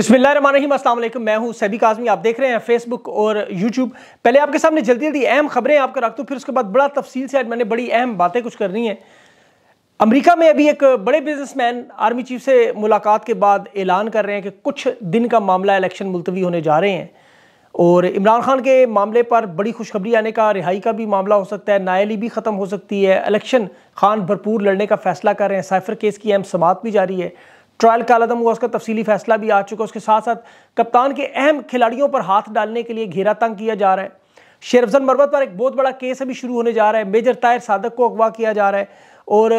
बसमिल असलम मैं हूँ सैबिक काजमी आप देख रहे हैं फेसबुक और यूट्यूब पहले आपके सामने जल्दी जल्दी अहम खबरें आपका रखता हूँ फिर उसके बाद बड़ा तफसील से आज मैंने बड़ी अहम बातें कुछ करनी है अमेरिका में अभी एक बड़े बिजनेसमैन आर्मी चीफ से मुलाकात के बाद ऐलान कर रहे हैं कि कुछ दिन का मामला इलेक्शन मुलतवी होने जा रहे हैं और इमरान खान के मामले पर बड़ी खुशखबरी आने का रिहाई का भी मामला हो सकता है नायली भी ख़त्म हो सकती है इलेक्शन खान भरपूर लड़ने का फैसला कर रहे हैं साइफर केस की अहम समात भी जारी है ट्रायल का आलदम हुआ उसका तफसीली फैसला भी आ चुका उसके साथ साथ कप्तान के अहम खिलाड़ियों पर हाथ डालने के लिए घेरा तंग किया जा रहा है शेरफजन मरबत पर एक बहुत बड़ा केस अभी शुरू होने जा रहा है मेजर तायर सादक को अगवा किया जा रहा है और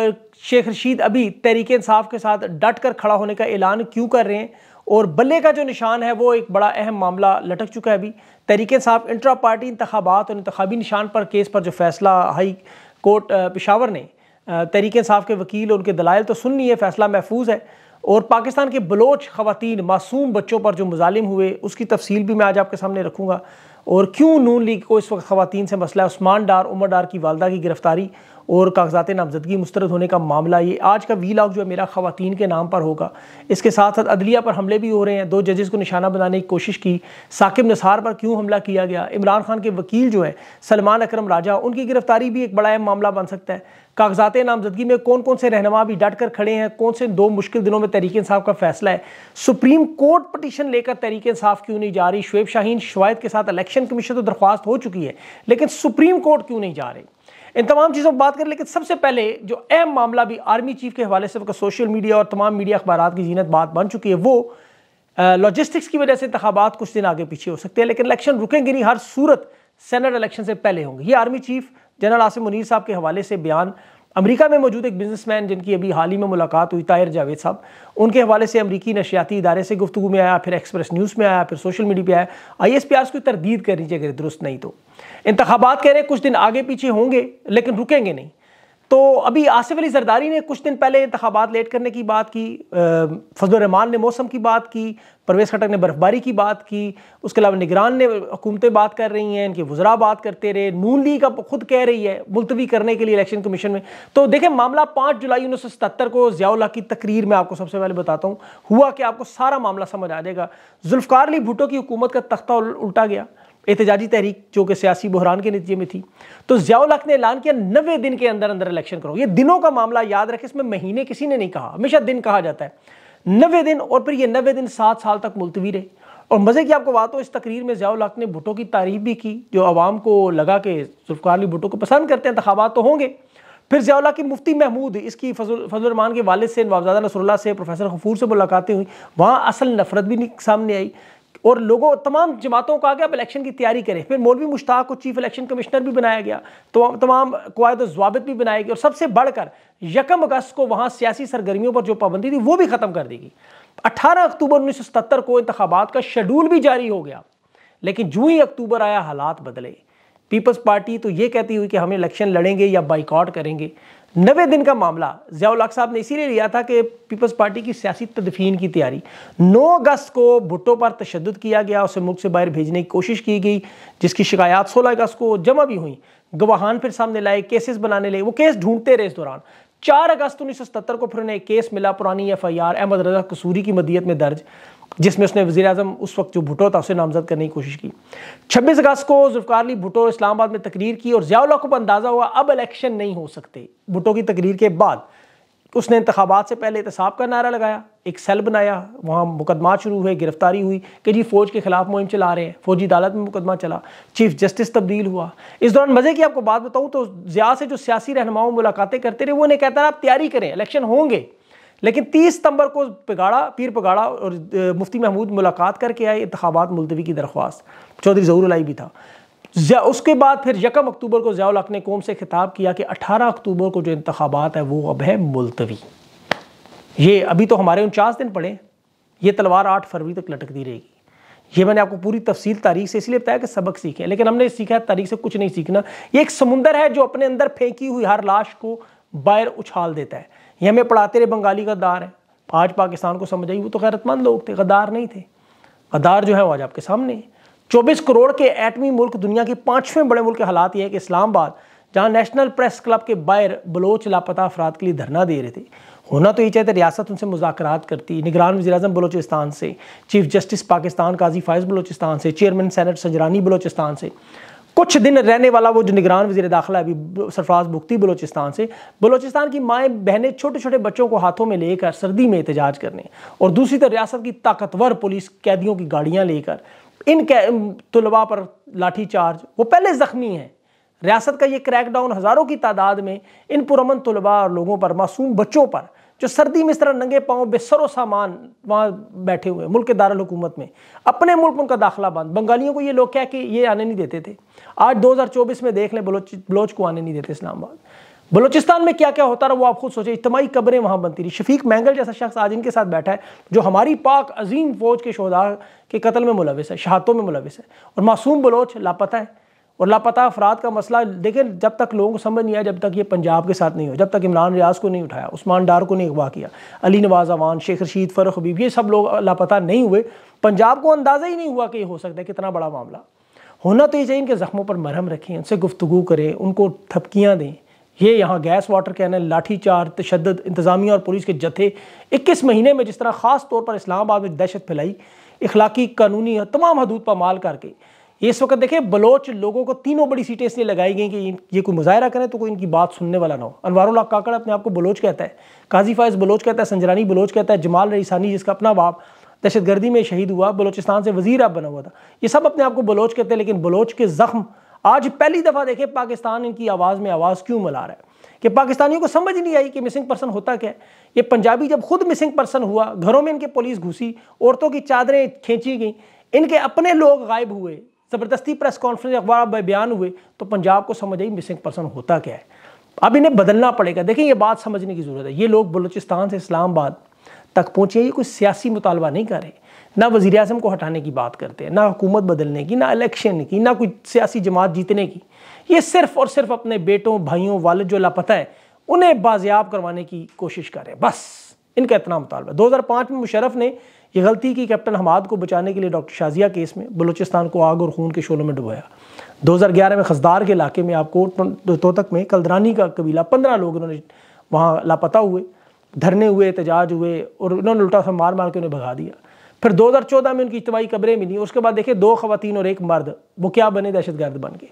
शेख रशीद अभी तहरीक इंसाफ के साथ डट कर खड़ा होने का ऐलान क्यों कर रहे हैं और बल्ले का जो निशान है वो एक बड़ा अहम मामला लटक चुका है अभी तहरीक इंसाफ इंट्रा पार्टी इंतबात और इंतबी निशान पर केस पर जो फैसला हाई कोर्ट पिशावर ने तहरीक इंसाफ के वकील और उनके दलाइल तो सुन है फैसला महफूज है और पाकिस्तान के बलोच खातन मासूम बच्चों पर जो मुजालिम हुए उसकी तफसील भी मैं आज आपके सामने रखूँगा और क्यों नून लीग को इस वक्त खातन से मसला उस्मान डार उमर डार की वालदा की गिरफ्तारी और कागजात नामजदगी मुस्तरद होने का मामला ये आज का वी लॉग जो है मेरा खातन के नाम पर होगा इसके साथ साथ अदलिया पर हमले भी हो रहे हैं दो जजेस को निशाना बनाने की कोशिश की साकिब निसार पर क्यों हमला किया गया इमरान खान के वकील जो है सलमान अक्रम राजा उनकी गिरफ्तारी भी एक बड़ा अहम मामला बन सकता है कागजात नामजदगी में कौन कौन से रहनमा भी डट कर खड़े हैं कौन से दो मुश्किल दिनों में तहरीक इंसाफ का फैसला है सुप्रीम कोर्ट पटिशन लेकर तहरीक इंसाफ क्यों नहीं जा रही शुएब शाहीन शवायद के साथ इलेक्शन इलेक्शन कमीशन तो दरख्वास्त हो चुकी है लेकिन सुप्रीम कोर्ट क्यों नहीं जा रही इन तमाम चीज़ों पर बात करें लेकिन सबसे पहले जो अहम मामला भी आर्मी चीफ के हवाले से वक्त सोशल मीडिया और तमाम मीडिया अखबार की जीनत बात बन चुकी है वो लॉजिस्टिक्स की वजह से इंतबात कुछ दिन आगे पीछे हो सकते हैं लेकिन इलेक्शन रुकेंगे नहीं हर सूरत सेनेट इलेक्शन से पहले होंगे ये army chief general Asim Munir साहब के हवाले से बयान अमेरिका में मौजूद एक बिजनेसमैन जिनकी अभी हाल ही में मुलाकात हुई ताहिर जावेद साहब उनके हवाले से अमरीकी नशियाती इदारे से गुफ्तु में आया फिर एक्सप्रेस न्यूज़ में आया फिर सोशल मीडिया पर आया आई एस पी आर की तरदीद करनी चाहिए अगर दुरुस्त नहीं तो इंतबात कह रहे कुछ दिन आगे पीछे होंगे लेकिन रुकेंगे नहीं तो अभी आसिफ अली जरदारी ने कुछ दिन पहले इंतबात लेट करने की बात की फजलरहमान ने मौसम की बात की परवेज़ खटक ने बर्फबारी की बात की उसके अलावा निगरान ने हुकूमतें बात कर रही हैं इनके वजरा बात करते रहे नून लीग अब खुद कह रही है मुलतवी करने के लिए इलेक्शन कमीशन में तो देखें मामला पाँच जुलाई उन्नीस सौ सतहत्तर को ज़ियाउल्ला की तकरीर में आपको सबसे पहले बताता हूँ हुआ कि आपको सारा मामला समझ आ जाएगा जुल्फ़ार अली भुटो की हुकूमत का तख्ता उल्टा गया एहतजाजी तहरीक जो कि सियासी बहरान के नतीजे में थी तो जियाउल हक ने ऐलान किया नबे दिन के अंदर अंदर इलेक्शन करो ये दिनों का मामला याद रखे इसमें महीने किसी ने नहीं कहा हमेशा दिन कहा जाता है नबे दिन और फिर ये नबे दिन सात साल तक मुलतवी रहे और मज़े की आपको बात हो इस तकरीर में जियाउल हक ने भुटो की तारीफ भी की जो आवाम को लगा कि जुल्फ़ार अली भुटो को पसंद करते हैं इंतबात तो होंगे फिर जियाउल्ला की मुफ्ती महमूद इसकी फजलरमान के वालद से नवाबजादा नसरुल्ला से प्रोफेसर खफूर से मुलाकातें हुई वहाँ असल नफरत भी सामने आई और लोगों तमाम जमातों को आगे अब इलेक्शन की तैयारी करें फिर मौलवी मुश्ताक को चीफ इलेक्शन कमिश्नर भी बनाया गया तो तमाम कवायद जवाबित भी बनाए गए और सबसे बढ़कर यकम अगस्त को वहाँ सियासी सरगर्मियों पर जो पाबंदी थी वो भी ख़त्म कर दी गई अट्ठारह अक्टूबर उन्नीस को इंतबात का शेड्यूल भी जारी हो गया लेकिन जू ही अक्टूबर आया हालात बदले पीपल्स पार्टी तो ये कहती हुई कि हम इलेक्शन लड़ेंगे या बाइकआउट करेंगे नवे दिन का मामला जियाउल साहब ने इसीलिए लिया था कि पीपल्स पार्टी की सियासी तदफीन की तैयारी 9 अगस्त को भुट्टो पर तशद किया गया उसे मुल्क से बाहर भेजने की कोशिश की गई जिसकी शिकायत 16 अगस्त को जमा भी हुई गवाहान फिर सामने लाए केसेस बनाने लगे वो केस ढूंढते रहे इस दौरान चार अगस्त उन्नीस सौ को फिर उन्हें एक केस मिला पुरानी F I R Ahmad Raza Kasuri की मदियत में दर्ज जिसमें उसने वजी अजम उस वक्त जो भुटो था उसे नामजद करने की कोशिश की छब्बीस अगस्त को जुल्फ़ार अली भुटो इस्लामाबाद में तकरीर की और जियाउल्ला को अंदाज़ा हुआ अब इलेक्शन नहीं हो सकते भुटो की तकरीर के बाद उसने इंतबात से पहले एहतसाब का नारा लगाया एक सेल बनाया वहाँ मुकदमा शुरू हुए गिरफ्तारी हुई कि जी फ़ौज के ख़िलाफ़ मुहिम चला रहे हैं फ़ौजी अदालत में मुकदमा चला चीफ जस्टिस तब्दील हुआ इस दौरान मज़े की आपको बात बताऊँ तो ज़िया से जो सियासी रहनुमाओं मुलाकातें करते रहे वो उन्हें कहता रहा आप तैयारी करें इलेक्शन होंगे लेकिन तीस सितंबर को पिगाड़ा पीर पिगाड़ा और मुफ्ती महमूद मुलाकात करके आए इंतबात मुलतवी की दरख्वास्त चौधरी लाई भी था उसके बाद फिर यकम अक्टूबर को जयाल ने कौम से खिताब किया कि 18 अक्टूबर को जो इंतबात है वो अब है मुलतवी ये अभी तो हमारे उनचास दिन पड़े ये तलवार आठ फरवरी तक लटक दी रहेगी ये मैंने आपको पूरी तफसील तारीख से इसलिए बताया कि सबक सीखे लेकिन हमने सीखा है तारीख से कुछ नहीं सीखना ये एक समुंदर है जो अपने अंदर फेंकी हुई हर लाश को बाहर उछाल देता है ये हमें पढ़ाते रहे बंगाली गद्दार है आज पाकिस्तान को समझ आई वो तो गैरतमंद लोग थे गद्दार नहीं थे गद्दार जो है वो आज आपके सामने चौबीस करोड़ के एटमी मुल्क दुनिया के पाँचवें बड़े मुल्क के हालात ये है कि इस्लामाबाद जहाँ नेशनल प्रेस क्लब के बाहर बलोच लापता अफराद के लिए धरना दे रहे थे होना तो ये चाहिए तो रियासत उनसे मुजाकरात करती निगरान वजी अजम बलोचिस्तान से चीफ जस्टिस पाकिस्तान काजी फायज बलोचिस्तान से चेयरमैन सैनट सजरानी बलोचिस्तान से कुछ दिन रहने वाला वो जो निगरान वजी दाखिला अभी सरफराज भुगती बलोचिस्तान से बलोचिस्तान की माएँ बहनें छोटे छोटे बच्चों को हाथों में लेकर सर्दी में एहतजाज करने और दूसरी तरफ रियासत की ताकतवर पुलिस कैदियों की गाड़ियाँ लेकर इन तलबा पर लाठी चार्ज वो पहले ज़ख्मी हैं रियासत का ये क्रैकडाउन हज़ारों की तादाद में इन पुरमन तलबा और लोगों पर मासूम बच्चों पर जो सर्दी में इस तरह नंगे पाँव बेसरो सामान वहाँ बैठे हुए मुल्क के दारकूमत में अपने मुल्क उनका दाखिला बंद बंगालियों को ये लोग क्या कि ये आने नहीं देते थे आज 2024 में देख लें बलोच बलोच को आने नहीं देते इस्लामाबाद बलोचिस्तान में क्या क्या होता रहा वो आप खुद सोचे इज्तमाही कब्रें वहाँ बनती रही शफीक मैंगल जैसा शख्स आज इनके साथ बैठा है जो हमारी पाक अजीम फौज के शहदा के कत्ल में मुलविस है शहातों में मुलविस है और मासूम बलोच लापता है और लापता अफराद का मसला देखें जब तक लोगों को समझ नहीं आया जब तक ये पंजाब के साथ नहीं हो जब तक इमरान रियाज को नहीं उठाया उस्मान डार को नहीं अगवा किया अली नवाज अवान शेख रशीद फर हबीब ये सब लोग लापता नहीं हुए पंजाब को अंदाज़ा ही नहीं हुआ कि ये हो सकता है कितना बड़ा मामला होना तो ये चाहिए इनके ज़ख्मों पर मरहम रखें उनसे गुफ्तु करें उनको थपकियाँ दें ये यहाँ गैस वाटर कैनल चार तशद इंतज़ामिया और पुलिस के जत्थे इक्कीस महीने में जिस तरह ख़ास तौर पर इस्लामाबाद में दहशत फैलाई इखलाकी कानूनी तमाम हदूद पर माल करके इस वक्त देखें बलोच लोगों को तीनों बड़ी सीटें इसलिए लगाई गई कि ये कोई मुजाहरा करें तो कोई इनकी बात सुनने वाला ना हो अनवारुल्ला काकड़ अपने आप को बलोच कहता है काजी फायज बलोच कहता है संजरानी बलोच कहता है जमाल रईसानी जिसका अपना बाप दहशतगर्दी में शहीद हुआ बलोचिस्तान से वजीर आप बना हुआ था ये सब अपने आप को बलोच कहते हैं लेकिन बलोच के ज़ख्म आज पहली दफ़ा देखें पाकिस्तान इनकी आवाज़ में आवाज़ क्यों मिला रहा है कि पाकिस्तानियों को समझ नहीं आई कि मिसिंग पर्सन होता क्या है ये पंजाबी जब खुद मिसिंग पर्सन हुआ घरों में इनके पुलिस घुसी औरतों की चादरें खींची गई इनके अपने लोग गायब हुए ज़बरदस्ती प्रेस कॉन्फ्रेंस अखबार बयान हुए तो पंजाब को समझ आई मिसिंग पर्सन होता क्या है अब इन्हें बदलना पड़ेगा देखिए ये बात समझने की ज़रूरत है ये लोग बलूचिस्तान से इस्लामाबाद तक पहुँचे ये कोई सियासी मुतालबा नहीं कर रहे ना वज़ी अजम को हटाने की बात करते हैं ना हुकूमत बदलने की ना इलेक्शन की ना कोई सियासी जमात जीतने की ये सिर्फ और सिर्फ अपने बेटों भाइयों वालद जो लापता है उन्हें बाजियाब करवाने की कोशिश करें बस इनका इतना मुतालबा दो हज़ार पाँच में मुशरफ ने ये गलती की कैप्टन हमाद को बचाने के लिए डॉक्टर शाजिया केस में बलूचिस्तान को आग और खून के शोलों में डुबाया 2011 में खसदार के इलाके में आप कोट तोतक तो, तो में कलदरानी का कबीला पंद्रह लोग उन्होंने वहाँ लापता हुए धरने हुए एहतजाज हुए और उन्होंने उल्टा सा मार मार के उन्हें भगा दिया फिर 2014 में उनकी इतवाई कब्रें मिली उसके बाद देखे दो खवतिन और एक मर्द वो क्या बने दहशतगर्द बन गए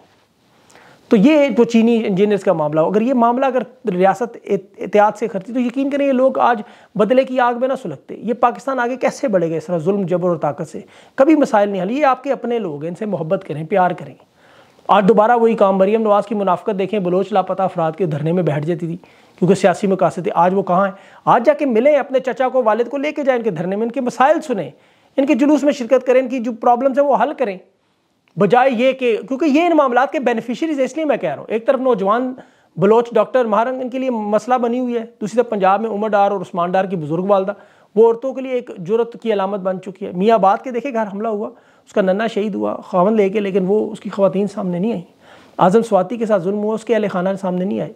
तो ये जो चीनी इंजीनियर्स का मामला हो अगर ये मामला अगर रियासत एहतियात से खरती तो यकीन करें ये लोग आज बदले की आग में ना सुलगते ये पाकिस्तान आगे कैसे बढ़ेगा इस तरह जुल्म जबर और ताकत से कभी मसाइल नहीं हल ये आपके अपने लोग हैं इनसे मोहब्बत करें प्यार करें आज दोबारा वही काम मरियम नवाज़ की मुनाफ्त देखें बलोच लापता अफराद के धरने में बैठ जाती थी क्योंकि सियासी मकासद आज वो कहाँ हैं आज जाके मिलें अपने चचा को वालिद को लेके जाएं इनके धरने में इनके मसाइल सुने इनके जुलूस में शिरकत करें इनकी जो प्रॉब्लम्स हैं वो हल करें बजाय ये कि क्योंकि ये इन मामला के बेनिफिशरीज इसलिए मैं कह रहा हूँ एक तरफ नौजवान बलोच डॉक्टर महारंगन के लिए मसला बनी हुई है दूसरी तरफ पंजाब में उमर डार और उस्मान डार की बुजुर्ग वालदा वो औरतों के लिए एक जरूरत की अलामत बन चुकी है मियाँबाद के देखे घर हमला हुआ उसका नन्ना शहीद हुआ खावन लेके लेकिन वो उसकी खातन सामने नहीं आई आज़म स्वाति के साथ जुल्म हुआ उसके अहल खाना सामने नहीं आए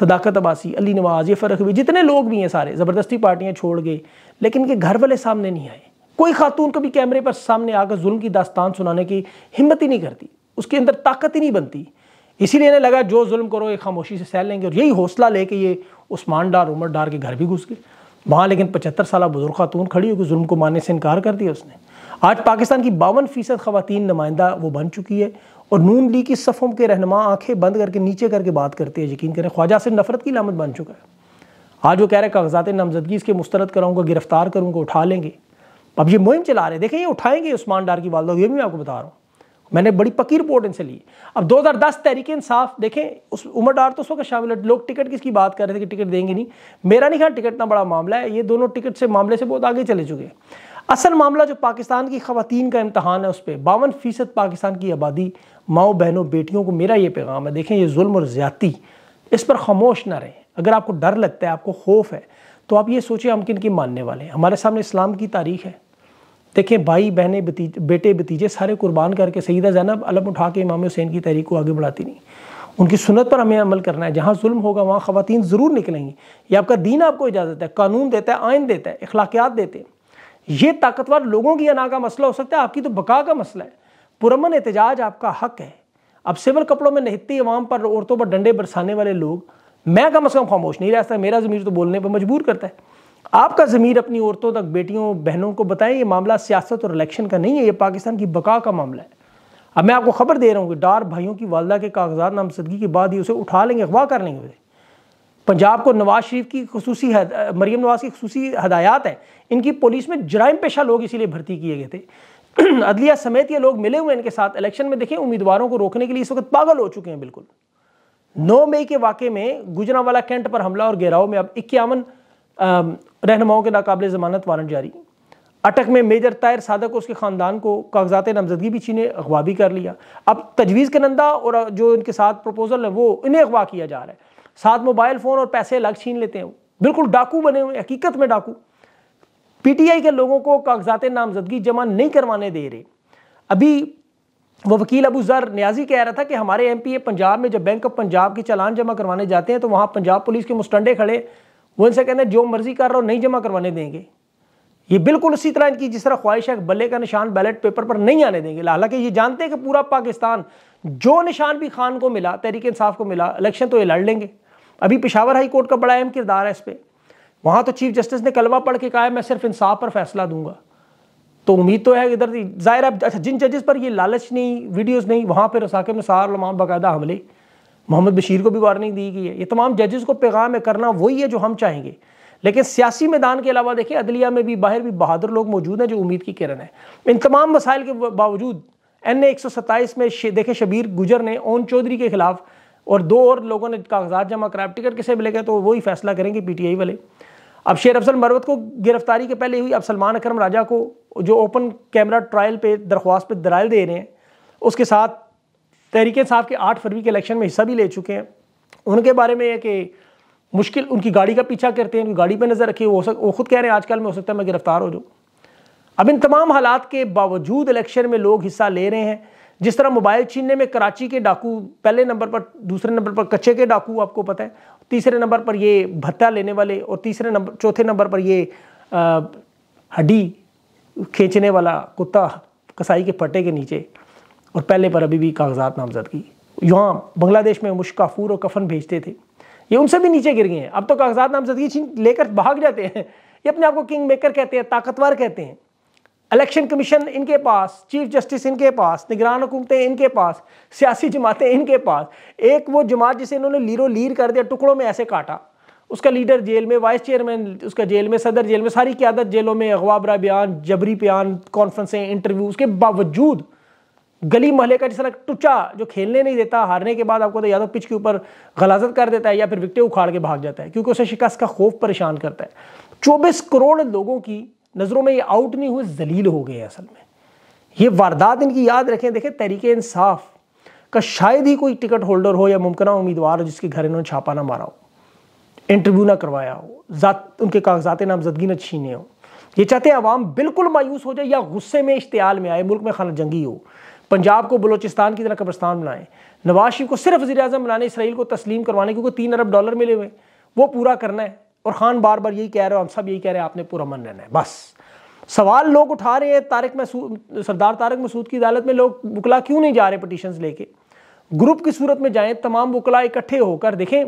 सदाकत अबासी अली नवाज ये फ़र्क भी जितने लोग भी हैं सारे ज़बरदस्ती पार्टियाँ छोड़ गए लेकिन इनके घर वाले सामने नहीं आए कोई खातून कभी कैमरे पर सामने आकर जुल्म की दास्तान सुनाने की हिम्मत ही नहीं करती उसके अंदर ताकत ही नहीं बनती इसीलिए इन्हें लगा जो जुल्म करो ये खामोशी से सह लेंगे और यही हौसला लेके ये उस्मान डार उमर डार के घर भी घुस गए वहाँ लेकिन पचहत्तर साल बुजुर्ग खातून खड़ी होकर जुल्म को मानने से इनकार कर दिया उसने आज पाकिस्तान की बावन फ़ीसद खवतिन नुमाइंदा वो बन चुकी है और नून लीग की सफ़ों के रहनमा आंखें बंद करके नीचे करके बात करती है यकीन करें ख्वाजा से नफरत की लामत बन चुका है आज वो कह रहे कागजात नामजदगी इसके मुस्तरद कराऊंगा गिरफ्तार करूंगा उठा लेंगे अब ये मुहिम चला रहे देखें ये उठाएंगे उस्मान डार की वालदा ये भी मैं आपको बता रहा हूँ मैंने बड़ी पकी रिपोर्ट इनसे ली अब 2010 तहरीक इंसाफ देखें उस उमर डार तो उस वक्त शामिल लोग टिकट किसकी बात कर रहे थे कि टिकट देंगे नहीं मेरा नहीं ख्याल टिकट इतना बड़ा मामला है ये दोनों टिकट से मामले से बहुत आगे चले चुके हैं असल मामला जो पाकिस्तान की खातन का इम्तहान है उस पर बावन फ़ीसद पाकिस्तान की आबादी माओ बहनों बेटियों को मेरा ये पैगाम है देखें ये जुल्म और ज़्यादी इस पर खामोश ना रहें अगर आपको डर लगता है आपको खौफ है तो आप ये सोचें हम किन की मानने वाले हैं हमारे सामने इस्लाम की तारीख है देखें भाई बहने भतीजे बेटे भतीजे सारे कुर्बान करके सईदा जैनब अलम उठा के इमाम हुसैन की तहरीक को आगे बढ़ाती नहीं उनकी सुनत पर हमें अमल करना है जहाँ जुल्म होगा वहाँ ख़वान ज़रूर निकलेंगी ये आपका दीन आपको इजाज़त है कानून देता है आयन देता है अखलाकियात देते हैं ये ताकतवर लोगों की अना का मसला हो सकता है आपकी तो बका का मसला है पुरमन एहतजाज आपका हक है अब सिविल कपड़ों में नहती अवाम पर औरतों पर डंडे बरसाने वाले लोग मैं कम अज़ कम खामोश नहीं रह सकता मेरा ज़मीर तो बोलने पर मजबूर करता है आपका ज़मीर अपनी औरतों तक बेटियों बहनों को बताएं ये मामला सियासत और इलेक्शन का नहीं है ये पाकिस्तान की बका का मामला है अब मैं आपको खबर दे रहा हूँ कि डार भाइयों की वालदा के कागजात नामजदगी के बाद ही उसे उठा लेंगे अगवा कर लेंगे उसे पंजाब को नवाज शरीफ की खसूसी मरीम नवाज की खसूसी हदायत है इनकी पुलिस में जराइम पेशा लोग इसीलिए भर्ती किए गए थे अदलिया समेत ये लोग मिले हुए इनके साथ इलेक्शन में देखें उम्मीदवारों को रोकने के लिए इस वक्त पागल हो चुके हैं बिल्कुल नौ मई के वाक़े में गुजरावाला कैंट पर हमला और गहराव में अब इक्यावन रहनुमाओं के नाकबले ज़मानत वारंट जारी अटक में मेजर तायर सादक उसके ख़ानदान को कागजात नामजदगी भी छीने अगवा भी कर लिया अब तजवीज़ के नंदा और जो इनके साथ प्रपोज़ल है वो इन्हें अगवा किया जा रहा है साथ मोबाइल फ़ोन और पैसे अलग छीन लेते हैं बिल्कुल डाकू बने हुए हकीकत में डाकू पीटीआई के लोगों को कागजात नामजदगी जमा नहीं करवाने दे रहे अभी वो वकील अबू जर न्याजी कह रहा था कि हमारे एम पी ए पंजाब में जब बैंक ऑफ पंजाब की चलान जमा करवाने जाते हैं तो वहाँ पंजाब पुलिस के मुस्टंडे खड़े वो इनसे हैं जो मर्जी कर रहा हो नहीं जमा करवाने देंगे ये बिल्कुल उसी तरह इनकी जिस तरह ख्वाहिश है बल्ले का निशान बैलेट पेपर पर नहीं आने देंगे हालांकि ये जानते हैं कि पूरा पाकिस्तान जो निशान भी खान को मिला तहरीक इंसाफ को मिला इलेक्शन तो ये लड़ लेंगे अभी पिशावर हाई कोर्ट का बड़ा अहम किरदार है इस पर वहाँ तो चीफ जस्टिस ने कलवा पढ़ के कहा है मैं सिर्फ इंसाफ पर फैसला दूंगा तो उम्मीद तो है इधर जाहिर अच्छा जिन जजेस पर ये लालच नहीं वीडियोज़ नहीं वहाँ पर साकिब सार लमाम बाकायदा हमले मोहम्मद बशीर को भी वार्निंग दी गई है ये तमाम जजेस को पैगाम है करना वही है जो हम चाहेंगे लेकिन सियासी मैदान के अलावा देखिए अदलिया में भी बाहर भी बहादुर लोग मौजूद हैं जो उम्मीद की किरण है इन तमाम मसाइल के बावजूद एन ए एक सौ सत्ताईस में देखे शबीर गुजर ने ओन चौधरी के खिलाफ और दो और लोगों ने कागजात जमा कराए टिकट किसे गए तो वही फैसला करेंगे पी टी आई वाले अब शेर अफजल मरवत को गिरफ्तारी के पहले हुई अब सलमान अक्रम राजा को जो ओपन कैमरा ट्रायल पे दरख्वास्त पे दलाल दे रहे हैं उसके साथ तहरीक साहब के आठ फरवरी के इलेक्शन में हिस्सा भी ले चुके हैं उनके बारे में यह कि मुश्किल उनकी गाड़ी का पीछा करते हैं उनकी गाड़ी पर नज़र रखी हो सक वो खुद कह रहे हैं आजकल में हो सकता है मैं गिरफ्तार हो जाऊँ अब इन तमाम हालात के बावजूद इलेक्शन में लोग हिस्सा ले रहे हैं जिस तरह मोबाइल छीनने में कराची के डाकू पहले नंबर पर दूसरे नंबर पर कच्चे के डाकू आपको पता है तीसरे नंबर पर ये भत्ता लेने वाले और तीसरे नंबर चौथे नंबर पर ये हड्डी खींचने वाला कुत्ता कसाई के फटे के नीचे और पहले पर अभी भी कागजात नामजदगी यहाँ बांग्लादेश में मुश्काफूर और कफन भेजते थे ये उनसे भी नीचे गिर गए हैं अब तो कागजात नामजदगी छीन लेकर भाग जाते हैं ये अपने आप को किंग मेकर कहते हैं ताकतवर कहते हैं इलेक्शन कमीशन इनके पास चीफ जस्टिस इनके पास निगरान हुकूमतें इनके पास सियासी जमातें इनके पास एक वो जमात जिसे इन्होंने लीरो लीर कर दिया टुकड़ों में ऐसे काटा उसका लीडर जेल में वाइस चेयरमैन उसका जेल में सदर जेल में सारी क्यादत जेलों में अगवाबरा बयान जबरी बयान कॉन्फ्रेंसें इंटरव्यू उसके बावजूद गली मोहल्ले का जिस टुचा जो खेलने नहीं देता हारने के बाद आपको तो या तो पिच के ऊपर गलाजत कर देता है या फिर विकटें उखाड़ के भाग जाता है क्योंकि उसे शिकस्त का खौफ परेशान करता है चौबीस करोड़ लोगों की नज़रों में ये आउट नहीं हुए जलील हो गए असल में ये वारदात इनकी याद रखें देखें तरीके इंसाफ का शायद ही कोई टिकट होल्डर हो या मुमकिन उम्मीदवार हो जिसके घर इन्होंने छापा ना मारा हो इंटरव्यू ना करवाया हो उनके कागजात नामजदगी ना छीने हो ये चाहते हैं आवाम बिल्कुल मायूस हो जाए या गुस्से में इश्तियाल में आए मुल्क में खाना जंगी हो पंजाब को बलोचिस्तान की तरह कब्रस्तान बनाएं नवाज शरीफ को सिर्फ वजी अजम बनाने इसराइल को तस्लीम करवाने क्योंकि तीन अरब डॉलर मिले हुए वो पूरा करना है और ख़ान बार बार यही कह रहे हो हम सब यही कह रहे हैं आपने पूरा मन रहना है बस सवाल लोग उठा रहे हैं तारक मसूद सरदार तारक मसूद की अदालत में लोग बुकला क्यों नहीं जा रहे पटिशन लेके ग्रुप की सूरत में जाएं तमाम बुकला इकट्ठे होकर देखें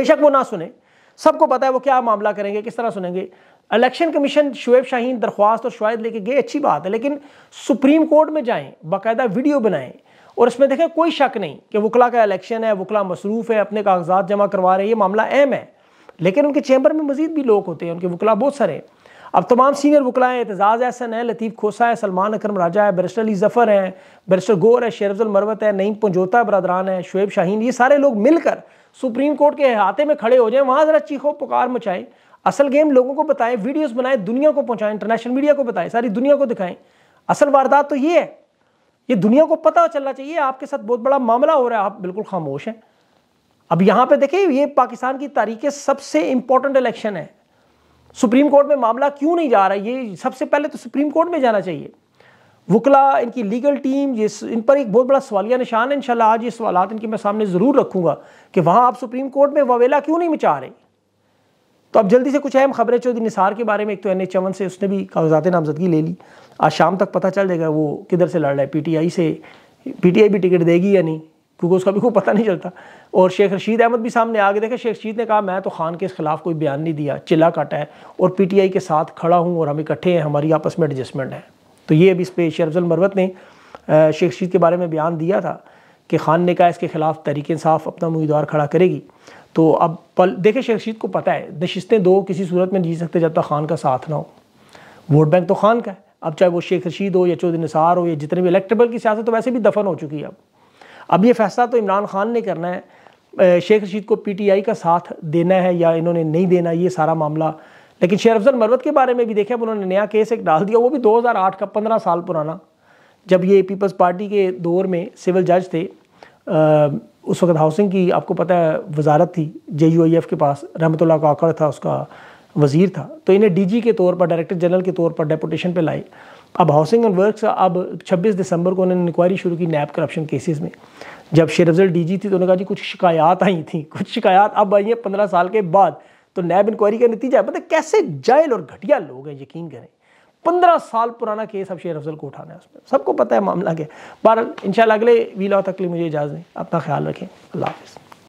बेशक वो ना सुने सबको पता है वो क्या मामला करेंगे किस तरह सुनेंगे इलेक्शन कमीशन शुएब शाहीन दरख्वास्त और शवाद लेके गए अच्छी बात है लेकिन सुप्रीम कोर्ट में जाएं बाकायदा वीडियो बनाएं और इसमें देखें कोई शक नहीं कि वकला का इलेक्शन है वकला मसरूफ़ है अपने कागजात जमा करवा रहे हैं ये मामला अहम है लेकिन उनके चैम्बर में मजीद भी लोग होते हैं उनके वकला बहुत सारे हैं अब तमाम सीनियर वकला हैं एतजाज़ एहसन है लतीफ़ खोसा है सलमान अक्रम राजा है बरिस्टर अली जफ़र हैं बरिस्टर गोर है शेरफल मरवत है नईम पंजोता बरदरान है शुएब शाहीन ये सारे लोग मिलकर सुप्रीम कोर्ट के अहाते में खड़े हो जाएँ वहाँ ज़रा चीखों पुकार मचाएं असल गेम लोगों को बताएं वीडियोस बनाएं दुनिया को पहुंचाएं इंटरनेशनल मीडिया को बताएं सारी दुनिया को दिखाएं असल वारदात तो ये है ये दुनिया को पता चलना चाहिए आपके साथ बहुत बड़ा मामला हो रहा है आप बिल्कुल खामोश हैं अब यहाँ पे देखिए ये पाकिस्तान की तारीख सबसे इंपॉर्टेंट इलेक्शन है सुप्रीम कोर्ट में मामला क्यों नहीं जा रहा है ये सबसे पहले तो सुप्रीम कोर्ट में जाना चाहिए वकला इनकी लीगल टीम ये इन पर एक बहुत बड़ा सवालिया निशान है इंशाल्लाह आज ये सवाल इनके मैं सामने ज़रूर रखूँगा कि वहाँ आप सुप्रीम कोर्ट में ववेला क्यों नहीं मचा रहे तो अब जल्दी से कुछ अहम खबरें चौधरी निसार के बारे में एक तो एन एच चवन से उसने भी कागजात नामजदगी ले ली आज शाम तक पता चल जाएगा वो किधर से लड़ रहा है पीटीआई से पीटीआई भी टिकट देगी या नहीं क्योंकि उसका भी कोई पता नहीं चलता और शेख रशीद अहमद भी सामने आगे देखा शेख रशीद ने कहा मैं तो खान के खिलाफ कोई बयान नहीं दिया चिल्ला काटा है और पीटीआई के साथ खड़ा हूँ और हम इकट्ठे हैं हमारी आपस में एडजस्टमेंट है तो ये अभी इस पर शेर अफजल मरवत ने शेख रशीद के बारे में बयान दिया था कि खान ने कहा इसके खिलाफ तरीके साफ अपना उम्मीदवार खड़ा करेगी तो अब पल देखे शेख रशीद को पता है नशस्तें दो किसी सूरत में जी सकते जब तक खान का साथ ना हो वोट बैंक तो खान का है अब चाहे वो शेख रशीद हो या चौधरी निसार हो या जितने भी इलेक्टेबल की सियासत तो वैसे भी दफन हो चुकी है अब अब ये फैसला तो इमरान खान ने करना है शेख रशीद को पीटीआई का साथ देना है या इन्होंने नहीं देना ये सारा मामला लेकिन शेर अफजल मरवत के बारे में भी देखें अब उन्होंने नया केस एक डाल दिया वो भी 2008 का 15 साल पुराना जब ये पीपल्स पार्टी के दौर में सिविल जज थे उस वक्त हाउसिंग की आपको पता है वजारत थी जे यू आई एफ के पास रहमत काकड़ था उसका वज़ीर था तो इन्हें डी जी के तौर पर डायरेक्टर जनरल के तौर पर डेपुटेशन पर लाए अब हाउसिंग एंड वर्क अब 26 दिसंबर को उन्होंने इंक्वायरी शुरू की नैब करप्शन केसेस में जब शेर अफजल डी जी थी तो उन्होंने कहा जी कुछ शिकायत आई थी कुछ शिकायत अब आई हैं पंद्रह साल के बाद तो नैब इंक्वायरी का नतीजा मतलब कैसे जायल और घटिया लोग हैं यकीन करें पंद्रह साल पुराना केस अब शेर अफजल को उठाना है उसमें सबको पता है मामला क्या बहरहाल इनशाला अगले वीला तक लिए मुझे इजाज़त नहीं अपना ख्याल रखें अल्लाह हाफिज़